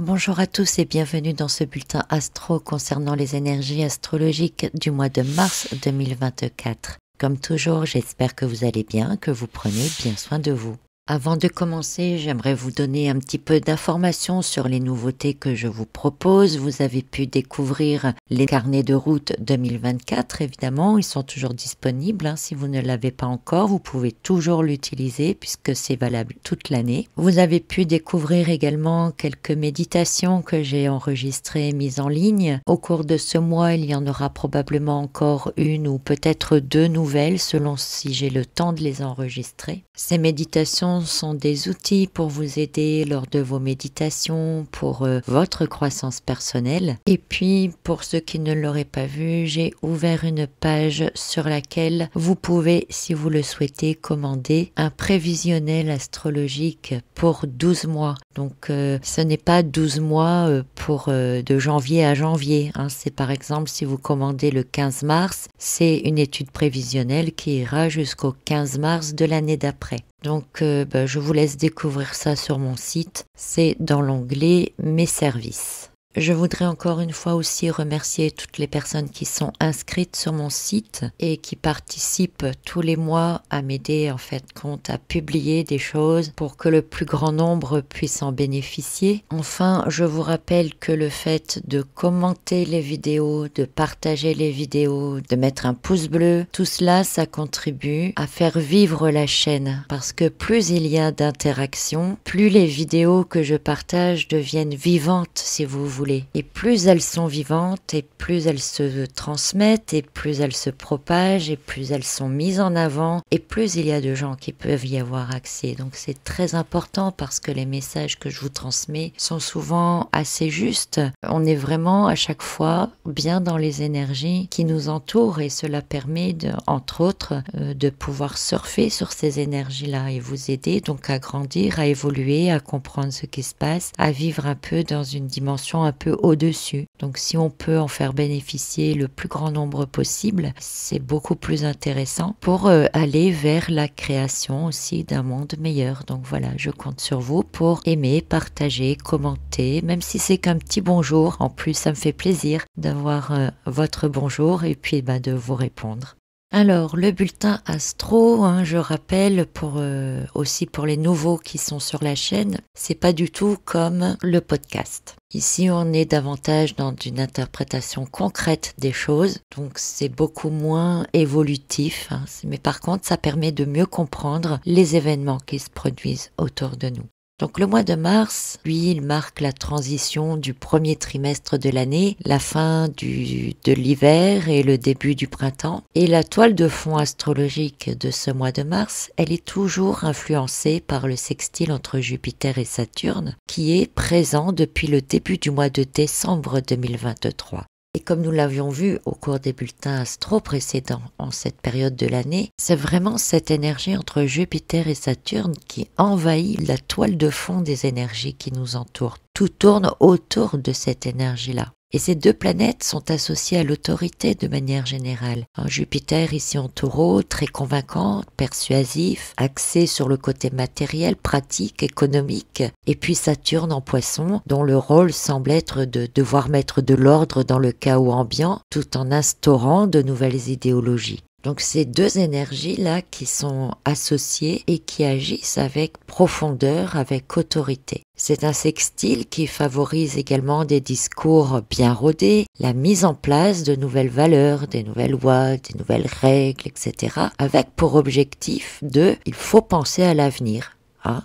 Bonjour à tous et bienvenue dans ce bulletin astro concernant les énergies astrologiques du mois de mars 2024. Comme toujours, j'espère que vous allez bien, que vous prenez bien soin de vous. Avant de commencer, j'aimerais vous donner un petit peu d'informations sur les nouveautés que je vous propose. Vous avez pu découvrir les carnets de route 2024, évidemment, ils sont toujours disponibles. Hein. Si vous ne l'avez pas encore, vous pouvez toujours l'utiliser puisque c'est valable toute l'année. Vous avez pu découvrir également quelques méditations que j'ai enregistrées et mises en ligne. Au cours de ce mois, il y en aura probablement encore une ou peut-être deux nouvelles selon si j'ai le temps de les enregistrer. Ces méditations sont des outils pour vous aider lors de vos méditations, pour euh, votre croissance personnelle. Et puis, pour ceux qui ne l'auraient pas vu, j'ai ouvert une page sur laquelle vous pouvez, si vous le souhaitez, commander un prévisionnel astrologique pour 12 mois. Donc, euh, ce n'est pas 12 mois euh, pour de janvier à janvier. Hein. C'est par exemple si vous commandez le 15 mars, c'est une étude prévisionnelle qui ira jusqu'au 15 mars de l'année d'après. Donc euh, bah, je vous laisse découvrir ça sur mon site. C'est dans l'onglet Mes services. Je voudrais encore une fois aussi remercier toutes les personnes qui sont inscrites sur mon site et qui participent tous les mois à m'aider en fait compte à publier des choses pour que le plus grand nombre puisse en bénéficier. Enfin, je vous rappelle que le fait de commenter les vidéos, de partager les vidéos, de mettre un pouce bleu, tout cela ça contribue à faire vivre la chaîne parce que plus il y a d'interactions, plus les vidéos que je partage deviennent vivantes si vous voulez et plus elles sont vivantes, et plus elles se transmettent, et plus elles se propagent, et plus elles sont mises en avant, et plus il y a de gens qui peuvent y avoir accès. Donc c'est très important parce que les messages que je vous transmets sont souvent assez justes. On est vraiment à chaque fois bien dans les énergies qui nous entourent et cela permet, de, entre autres, euh, de pouvoir surfer sur ces énergies-là et vous aider donc à grandir, à évoluer, à comprendre ce qui se passe, à vivre un peu dans une dimension un peu au-dessus. Donc si on peut en faire bénéficier le plus grand nombre possible, c'est beaucoup plus intéressant pour euh, aller vers la création aussi d'un monde meilleur. Donc voilà, je compte sur vous pour aimer, partager, commenter, même si c'est qu'un petit bonjour. En plus, ça me fait plaisir d'avoir euh, votre bonjour et puis bah, de vous répondre. Alors, le bulletin astro, hein, je rappelle pour euh, aussi pour les nouveaux qui sont sur la chaîne, c'est pas du tout comme le podcast. Ici, on est davantage dans une interprétation concrète des choses, donc c'est beaucoup moins évolutif, hein. mais par contre, ça permet de mieux comprendre les événements qui se produisent autour de nous. Donc le mois de mars, lui, il marque la transition du premier trimestre de l'année, la fin du, de l'hiver et le début du printemps. Et la toile de fond astrologique de ce mois de mars, elle est toujours influencée par le sextile entre Jupiter et Saturne, qui est présent depuis le début du mois de décembre 2023. Et comme nous l'avions vu au cours des bulletins astro précédents en cette période de l'année, c'est vraiment cette énergie entre Jupiter et Saturne qui envahit la toile de fond des énergies qui nous entourent. Tout tourne autour de cette énergie-là. Et ces deux planètes sont associées à l'autorité de manière générale. Jupiter ici en taureau, très convaincant, persuasif, axé sur le côté matériel, pratique, économique. Et puis Saturne en poisson, dont le rôle semble être de devoir mettre de l'ordre dans le chaos ambiant tout en instaurant de nouvelles idéologies. Donc ces deux énergies-là qui sont associées et qui agissent avec profondeur, avec autorité. C'est un sextile qui favorise également des discours bien rodés, la mise en place de nouvelles valeurs, des nouvelles lois, des nouvelles règles, etc. avec pour objectif de il faut penser à l'avenir. Hein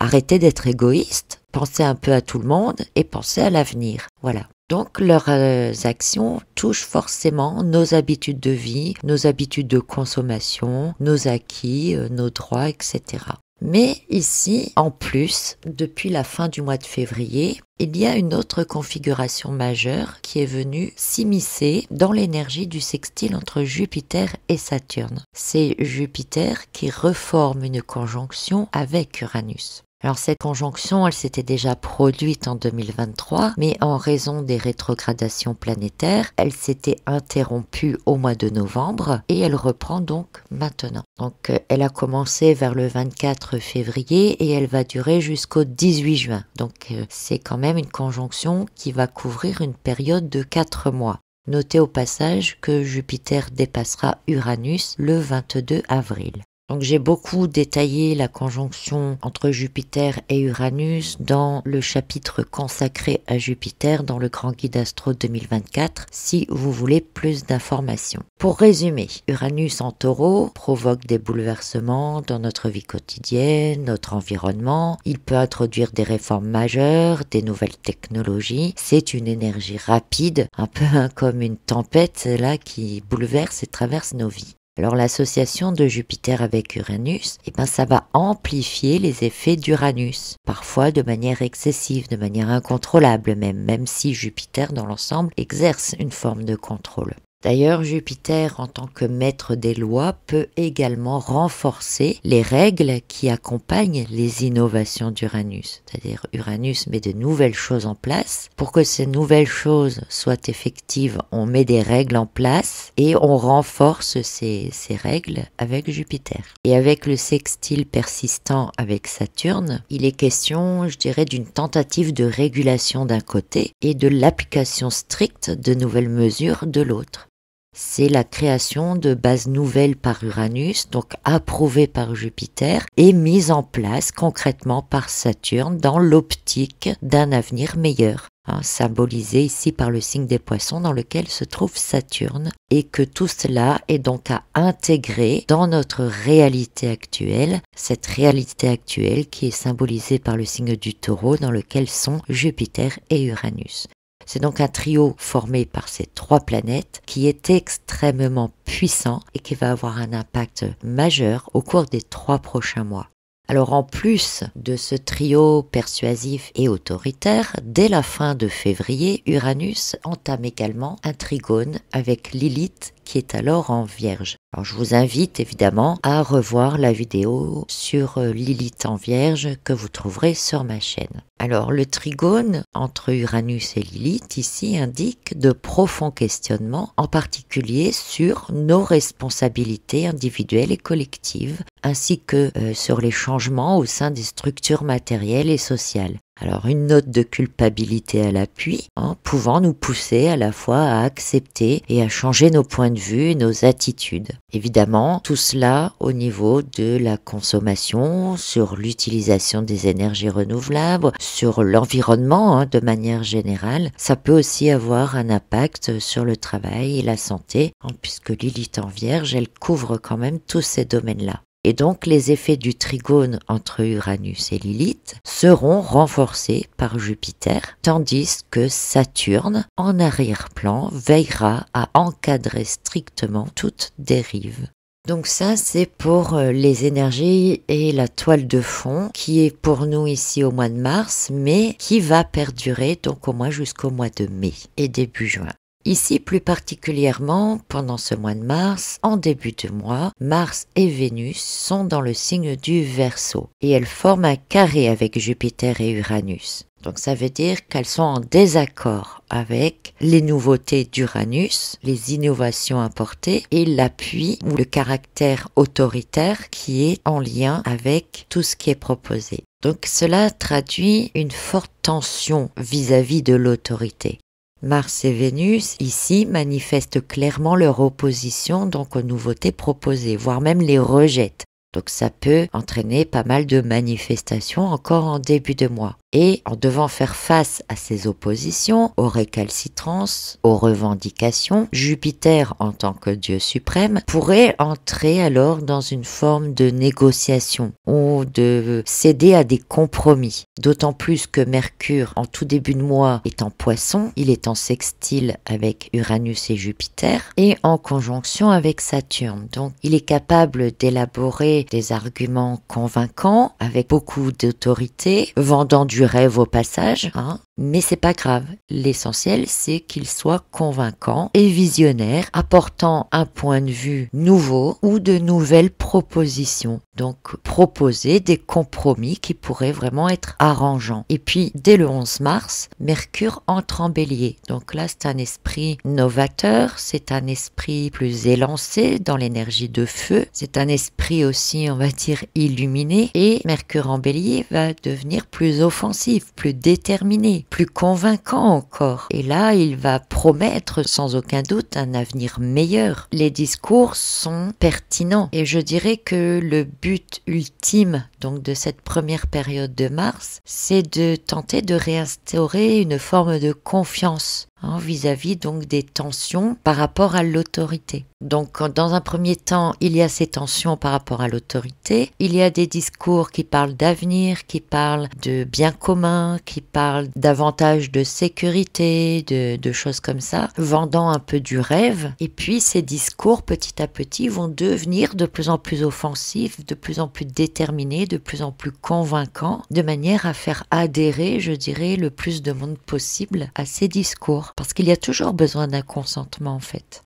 Arrêter d'être égoïste, penser un peu à tout le monde et penser à l'avenir. Voilà. Donc leurs euh, actions touchent forcément nos habitudes de vie, nos habitudes de consommation, nos acquis, euh, nos droits, etc. Mais ici, en plus, depuis la fin du mois de février, il y a une autre configuration majeure qui est venue s'immiscer dans l'énergie du sextile entre Jupiter et Saturne. C'est Jupiter qui reforme une conjonction avec Uranus. Alors cette conjonction, elle s'était déjà produite en 2023, mais en raison des rétrogradations planétaires, elle s'était interrompue au mois de novembre et elle reprend donc maintenant. Donc euh, elle a commencé vers le 24 février et elle va durer jusqu'au 18 juin. Donc euh, c'est quand même une conjonction qui va couvrir une période de 4 mois. Notez au passage que Jupiter dépassera Uranus le 22 avril. Donc j'ai beaucoup détaillé la conjonction entre Jupiter et Uranus dans le chapitre consacré à Jupiter dans le Grand Guide Astro 2024 si vous voulez plus d'informations. Pour résumer, Uranus en taureau provoque des bouleversements dans notre vie quotidienne, notre environnement. Il peut introduire des réformes majeures, des nouvelles technologies. C'est une énergie rapide, un peu comme une tempête là qui bouleverse et traverse nos vies. Alors l'association de Jupiter avec Uranus, eh ben, ça va amplifier les effets d'Uranus, parfois de manière excessive, de manière incontrôlable même, même si Jupiter dans l'ensemble exerce une forme de contrôle. D'ailleurs, Jupiter, en tant que maître des lois, peut également renforcer les règles qui accompagnent les innovations d'Uranus. C'est-à-dire Uranus met de nouvelles choses en place. Pour que ces nouvelles choses soient effectives, on met des règles en place et on renforce ces, règles avec Jupiter. Et avec le sextile persistant avec Saturne, il est question, je dirais, d'une tentative de régulation d'un côté et de l'application stricte de nouvelles mesures de l'autre c'est la création de bases nouvelles par Uranus, donc approuvée par Jupiter et mise en place concrètement par Saturne dans l'optique d'un avenir meilleur. Hein, symbolisé ici par le signe des poissons dans lequel se trouve Saturne, et que tout cela est donc à intégrer dans notre réalité actuelle, cette réalité actuelle qui est symbolisée par le signe du taureau dans lequel sont Jupiter et Uranus. C'est donc un trio formé par ces trois planètes qui est extrêmement puissant et qui va avoir un impact majeur au cours des trois prochains mois. Alors en plus de ce trio persuasif et autoritaire, dès la fin de février, Uranus entame également un trigone avec Lilith qui est alors en Vierge. je vous invite évidemment à revoir la vidéo sur euh, Lilith en Vierge que vous trouverez sur ma chaîne. Alors le trigone entre Uranus et Lilith ici indique de profonds questionnements, en particulier sur nos responsabilités individuelles et collectives, ainsi que euh, sur les changements au sein des structures matérielles et sociales. Alors une note de culpabilité à l'appui, en hein, pouvant nous pousser à la fois à accepter et à changer nos points de vue et nos attitudes. Évidemment, tout cela au niveau de la consommation, sur l'utilisation des énergies renouvelables, sur l'environnement hein, de manière générale, ça peut aussi avoir un impact sur le travail et la santé, hein, puisque Lilith en Vierge, elle couvre quand même tous ces domaines-là. Et donc les effets du trigone entre Uranus et Lilith seront renforcés par Jupiter, tandis que Saturne, en arrière-plan, veillera à encadrer strictement toute dérive. Donc ça, c'est pour euh, les énergies et la toile de fond qui est pour nous ici au mois de mars, mais qui va perdurer donc au moins jusqu'au mois de mai et début juin. Ici, plus particulièrement, pendant ce mois de mars, en début de mois, Mars et Vénus sont dans le signe du Verseau et elles forment un carré avec Jupiter et Uranus. Donc ça veut dire qu'elles sont en désaccord avec les nouveautés d'Uranus, les innovations apportées et l'appui ou le caractère autoritaire qui est en lien avec tout ce qui est proposé. Donc cela traduit une forte tension vis à -vis de l'autorité. Mars et Vénus, ici, manifestent clairement leur opposition donc aux nouveautés proposées, voire même les rejettent. Donc ça peut entraîner pas mal de manifestations encore en début de mois et en devant faire face à ses oppositions, aux récalcitrances, aux revendications, Jupiter en tant que dieu suprême pourrait entrer alors dans une forme de négociation ou de céder à des compromis. D'autant plus que Mercure en tout début de mois est en poisson, il est en sextile avec Uranus et Jupiter et en conjonction avec Saturne. Donc il est capable d'élaborer des arguments convaincants avec beaucoup d'autorité, vendant du rêve au passage, mais c'est pas grave. L'essentiel, c'est qu'il soit convaincant et visionnaire, apportant un point de vue nouveau ou de nouvelles propositions. Donc proposer des compromis qui pourraient vraiment être arrangeants. Et puis dès le 11 mars, Mercure entre en bélier. Donc là c'est un esprit novateur, c'est un esprit plus élancé dans l'énergie de feu, c'est un esprit aussi on va dire illuminé et Mercure en bélier va devenir plus offensif, plus déterminé, plus convaincant encore. Et là il va promettre sans aucun doute un avenir meilleur. Les discours sont pertinents et je dirais que le but ultime donc de cette première période de Mars, c'est de tenter de réinstaurer une forme de confiance Hein, vis-à-vis donc des tensions par rapport à l'autorité. Donc dans un premier temps, il y a ces tensions par rapport à l'autorité, il y a des discours qui parlent d'avenir, qui parlent de bien commun, qui parlent davantage de sécurité, de choses comme ça, vendant un peu du rêve, et puis ces discours petit à petit vont devenir de plus en plus offensifs, de plus en plus déterminés, de plus en plus convaincants, de manière à faire adhérer, je dirais, le plus de monde possible à ces discours. Parce qu'il y a toujours besoin d'un consentement en fait.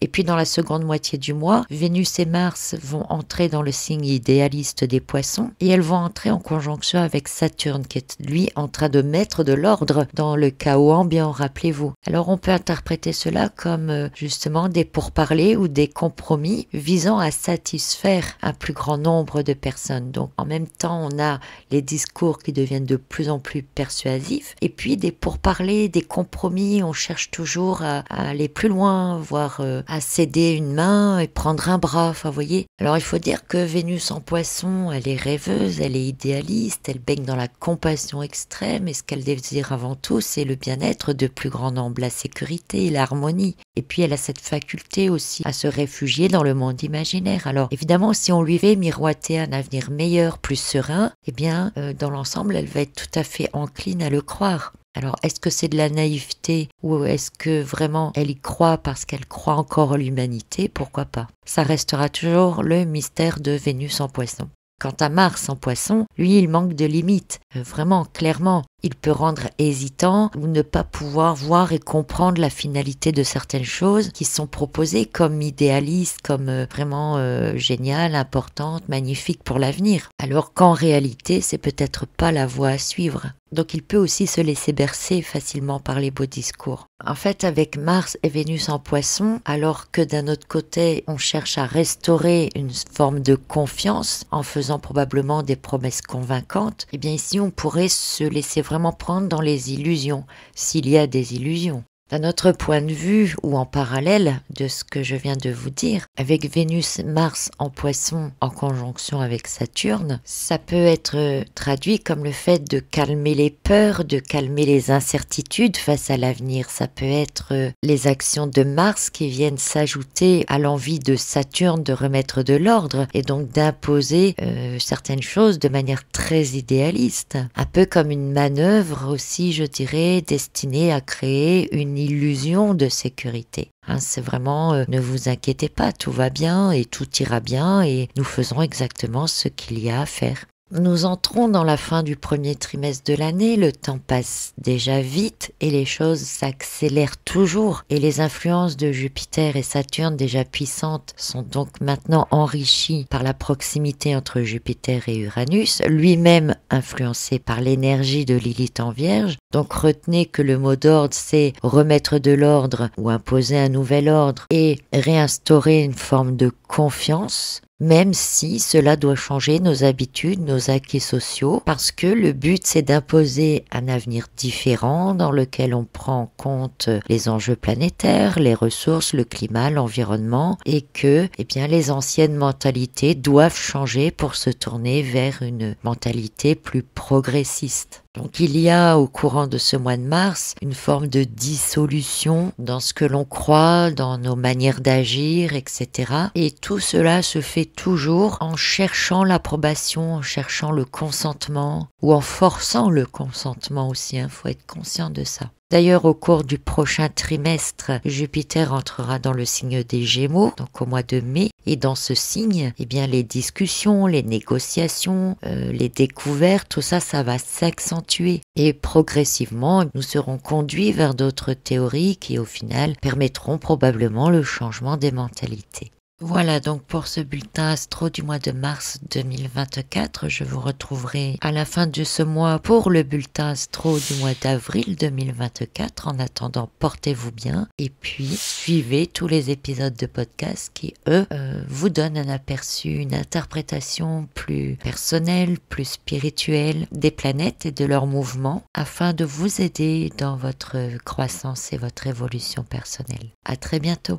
Et puis dans la seconde moitié du mois, Vénus et Mars vont entrer dans le signe idéaliste des poissons et elles vont entrer en conjonction avec Saturne qui est lui en train de mettre de l'ordre dans le chaos ambiant, rappelez-vous. Alors on peut interpréter cela comme euh, justement des pourparlers ou des compromis visant à satisfaire un plus grand nombre de personnes. Donc en même temps on a les discours qui deviennent de plus en plus persuasifs et puis des pourparlers, des compromis, on cherche toujours à, aller plus loin, voire euh, à céder une main et prendre un bras, enfin, vous voyez. Alors, il faut dire que Vénus en poisson, elle est rêveuse, elle est idéaliste, elle baigne dans la compassion extrême, et ce qu'elle désire avant tout, c'est le bien-être de plus grand nombre, la sécurité, l'harmonie. Et puis, elle a cette faculté aussi à se réfugier dans le monde imaginaire. Alors, évidemment, si on lui fait miroiter un avenir meilleur, plus serein, eh bien, euh, dans l'ensemble, elle va être tout à fait encline à le croire. Alors, est-ce que c'est de la naïveté ou est-ce que vraiment elle y croit parce qu'elle croit encore en l'humanité Pourquoi pas Ça restera toujours le mystère de Vénus en poisson. Quant à Mars en poisson, lui, il manque de limites, euh, vraiment, clairement. Il peut rendre hésitant ou ne pas pouvoir voir et comprendre la finalité de certaines choses qui sont proposées comme idéalistes, comme euh, vraiment euh, géniales, importantes, magnifiques pour l'avenir. Alors qu'en réalité, c'est peut-être pas la voie à suivre. Donc il peut aussi se laisser bercer facilement par les beaux discours. En fait, avec Mars et Vénus en poisson, alors que d'un autre côté, on cherche à restaurer une forme de confiance en faisant probablement des promesses convaincantes, eh bien ici, on pourrait se laisser vraiment prendre dans les illusions, s'il y a des illusions. D'un autre point de vue, ou en parallèle de ce que je viens de vous dire, avec Vénus-Mars en poisson en conjonction avec Saturne, ça peut être euh, traduit comme le fait de calmer les peurs, de calmer les incertitudes face à l'avenir. Ça peut être euh, les actions de Mars qui viennent s'ajouter à l'envie de Saturne de remettre de l'ordre et donc d'imposer euh, certaines choses de manière très idéaliste. Un peu comme une manœuvre aussi, je dirais, destinée à créer une illusion de sécurité. Hein, c'est vraiment euh, ne vous inquiétez pas, tout va bien et tout ira bien et nous faisons exactement ce qu'il y a à faire. Nous entrons dans la fin du premier trimestre de l'année, le temps passe déjà vite et les choses s'accélèrent toujours et les influences de Jupiter et Saturne déjà puissantes sont donc maintenant enrichies par la proximité entre Jupiter et Uranus, lui-même influencé par l'énergie de Lilith en Vierge. Donc retenez que le mot d'ordre c'est remettre de l'ordre ou imposer un nouvel ordre et réinstaurer une forme de confiance même si cela doit changer nos habitudes, nos acquis sociaux, parce que le but c'est d'imposer un avenir différent dans lequel on prend en compte les enjeux planétaires, les ressources, le climat, l'environnement, et que eh bien, les anciennes mentalités doivent changer pour se tourner vers une mentalité plus progressiste. Donc il y a au courant de ce mois de mars une forme de dissolution dans ce que l'on croit, dans nos manières d'agir, etc. Et tout cela se fait toujours en cherchant l'approbation, en cherchant le consentement ou en forçant le consentement aussi. Il hein, faut être conscient de ça. D'ailleurs, au cours du prochain trimestre, Jupiter entrera dans le signe des Gémeaux, donc au mois de mai, et dans ce signe, eh bien, les discussions, les négociations, euh, les découvertes, tout ça, ça va s'accentuer. Et progressivement, nous serons conduits vers d'autres théories qui, au final, permettront probablement le changement des mentalités. Voilà donc pour ce bulletin astro du mois de mars 2024. Je vous retrouverai à la fin de ce mois pour le bulletin astro du mois d'avril 2024. En attendant, portez-vous bien et puis suivez tous les épisodes de podcast qui, eux, euh, vous donnent un aperçu, une interprétation plus personnelle, plus spirituelle des planètes et de leurs mouvements afin de vous aider dans votre croissance et votre évolution personnelle. À très bientôt.